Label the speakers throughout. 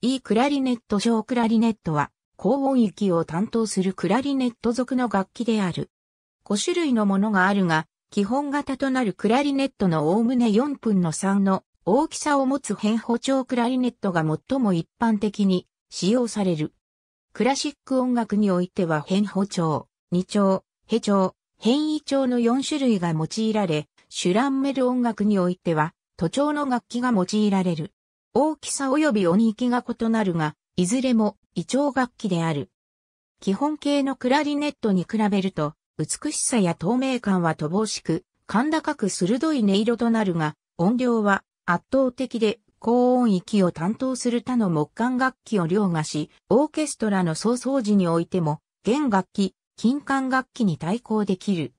Speaker 1: E クラリネット小クラリネットは、高音域を担当するクラリネット属の楽器である。5種類のものがあるが、基本型となるクラリネットのおおむね4分の3の大きさを持つ変歩調クラリネットが最も一般的に使用される。クラシック音楽においては変歩調、二調、ヘ調、変異調の4種類が用いられ、シュランメル音楽においては、都調の楽器が用いられる。大きさ及び音域が異なるが、いずれも異調楽器である。基本形のクラリネットに比べると、美しさや透明感は乏しく、感高く鋭い音色となるが、音量は圧倒的で高音域を担当する他の木管楽器を凌駕し、オーケストラの創造時においても、弦楽器、金管楽器に対抗できる。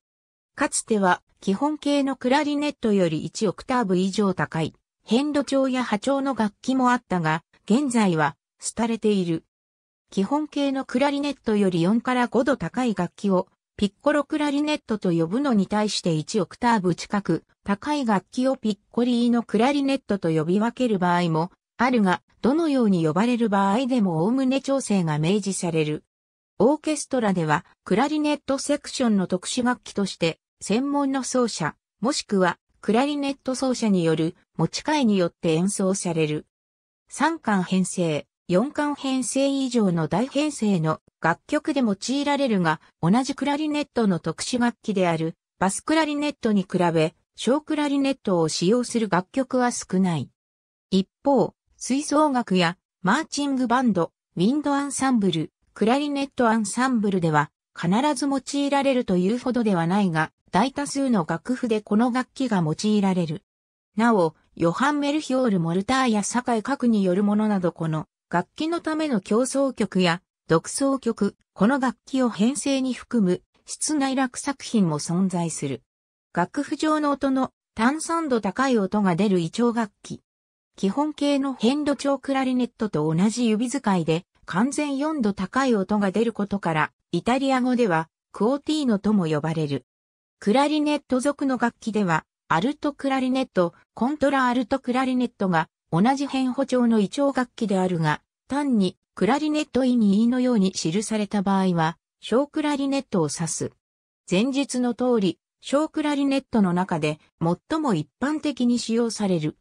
Speaker 1: かつては、基本形のクラリネットより1オクターブ以上高い、変度調や波長の楽器もあったが、現在は、廃れている。基本形のクラリネットより4から5度高い楽器を、ピッコロクラリネットと呼ぶのに対して1オクターブ近く、高い楽器をピッコリーのクラリネットと呼び分ける場合も、あるが、どのように呼ばれる場合でも概ね調整が明示される。オーケストラでは、クラリネットセクションの特殊楽器として、専門の奏者、もしくはクラリネット奏者による持ち替えによって演奏される。3巻編成、4巻編成以上の大編成の楽曲で用いられるが、同じクラリネットの特殊楽器であるバスクラリネットに比べ、小クラリネットを使用する楽曲は少ない。一方、吹奏楽やマーチングバンド、ウィンドアンサンブル、クラリネットアンサンブルでは、必ず用いられるというほどではないが、大多数の楽譜でこの楽器が用いられる。なお、ヨハン・メルヒオール・モルターや酒井角によるものなどこの楽器のための競争曲や独奏曲、この楽器を編成に含む室内楽作品も存在する。楽譜上の音の炭酸度高い音が出る異腸楽器。基本形の変度調クラリネットと同じ指使いで完全4度高い音が出ることからイタリア語ではクオーティーノとも呼ばれる。クラリネット族の楽器では、アルトクラリネット、コントラアルトクラリネットが同じ変歩調の異調楽器であるが、単にクラリネットイに E のように記された場合は、小クラリネットを指す。前述の通り、小クラリネットの中で最も一般的に使用される。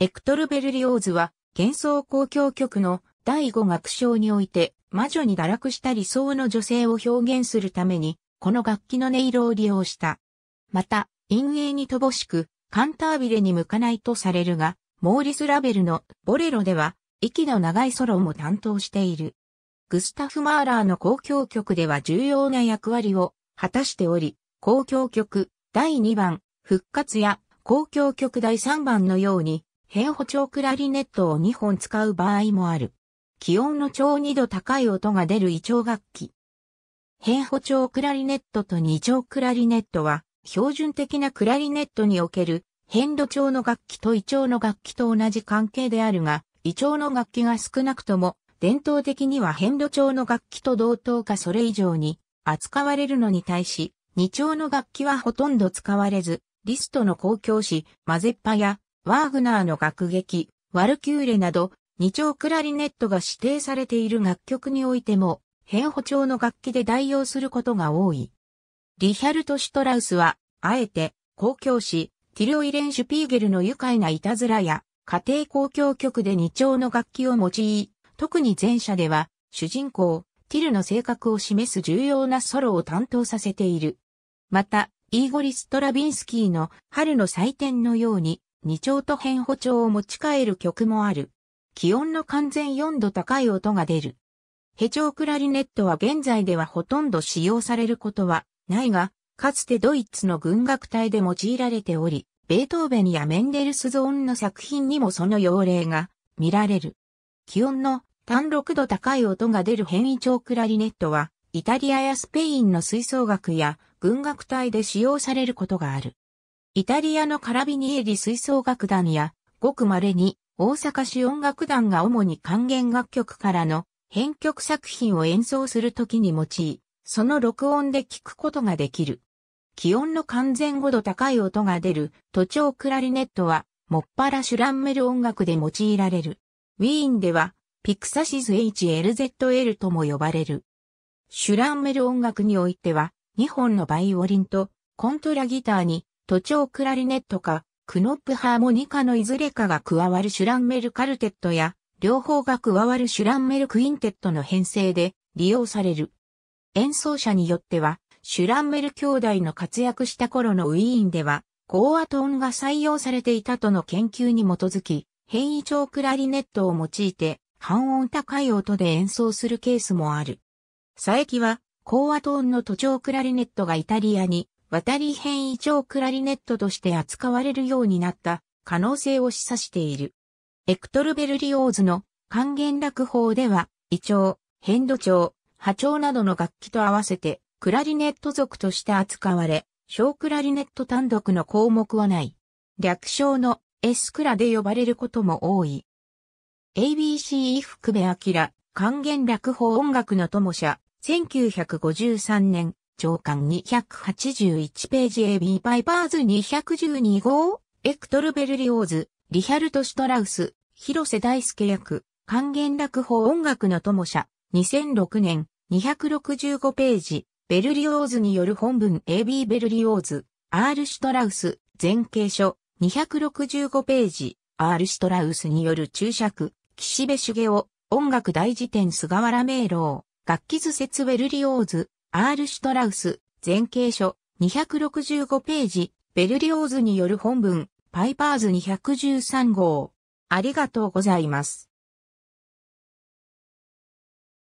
Speaker 1: エクトル・ベルリオーズは、幻想交響曲の第5楽章において魔女に堕落した理想の女性を表現するために、この楽器の音色を利用した。また、陰影に乏しく、カンタービレに向かないとされるが、モーリス・ラベルのボレロでは、息の長いソロも担当している。グスタフ・マーラーの公共曲では重要な役割を果たしており、公共曲第2番、復活や公共曲第3番のように、変歩調クラリネットを2本使う場合もある。気温の超2度高い音が出る胃腸楽器。変歩調クラリネットと二調クラリネットは、標準的なクラリネットにおける変度調の楽器と胃腸の楽器と同じ関係であるが、胃腸の楽器が少なくとも、伝統的には変度調の楽器と同等かそれ以上に扱われるのに対し、二調の楽器はほとんど使われず、リストの公共誌、マゼッパや、ワーグナーの楽劇、ワルキューレなど、二丁クラリネットが指定されている楽曲においても、変歩調の楽器で代用することが多い。リヒャルト・シュトラウスは、あえて、公共詩、ティルオイレン・シュピーゲルの愉快ないたずらや、家庭公共曲で二丁の楽器を用い、特に前者では、主人公、ティルの性格を示す重要なソロを担当させている。また、イーゴリ・ストラビンスキーの春の祭典のように、二丁と変歩調を持ち帰る曲もある。気温の完全4度高い音が出る。ヘチョークラリネットは現在ではほとんど使用されることはないが、かつてドイツの軍楽隊で用いられており、ベートーベンやメンデルスゾーンの作品にもその用例が見られる。気温の単6度高い音が出る変異調クラリネットは、イタリアやスペインの吹奏楽や軍楽隊で使用されることがある。イタリアのカラビニエリ吹奏楽団や、ごく稀に大阪市音楽団が主に管弦楽曲からの編曲作品を演奏するときに用い、その録音で聴くことができる。気温の完全5度高い音が出る都庁クラリネットは、もっぱらシュランメル音楽で用いられる。ウィーンでは、ピクサシズ HLZL とも呼ばれる。シュランメル音楽においては、2本のバイオリンとコントラギターに、都庁クラリネットかクノップハーモニカのいずれかが加わるシュランメルカルテットや、両方が加わるシュランメルクインテットの編成で利用される。演奏者によっては、シュランメル兄弟の活躍した頃のウィーンでは、コーアトーンが採用されていたとの研究に基づき、変異調クラリネットを用いて、半音高い音で演奏するケースもある。佐伯は、コーアトーンの都庁クラリネットがイタリアに渡り変異調クラリネットとして扱われるようになった可能性を示唆している。エクトル・ベルリオーズの還元楽法では、胃腸、変度調、波長などの楽器と合わせて、クラリネット族として扱われ、小クラリネット単独の項目はない。略称の S クラで呼ばれることも多い。ABCE 福部明、還元楽法音楽の友者、1953年、長官281ページ AB パイパーズ212号、エクトル・ベルリオーズ、リヒャルト・シュトラウス、広瀬大輔役、還元落法音楽の友社、2006年、265ページ、ベルリオーズによる本文 AB ベルリオーズ、R シュトラウス、前景書、265ページ、R シュトラウスによる注釈、岸辺茂雄、音楽大辞典菅原明朗、楽器図説ベルリオーズ、アール・シュトラウス、全景書、265ページ、ベルリオーズによる本文、パイパーズ213号。ありがとうございます。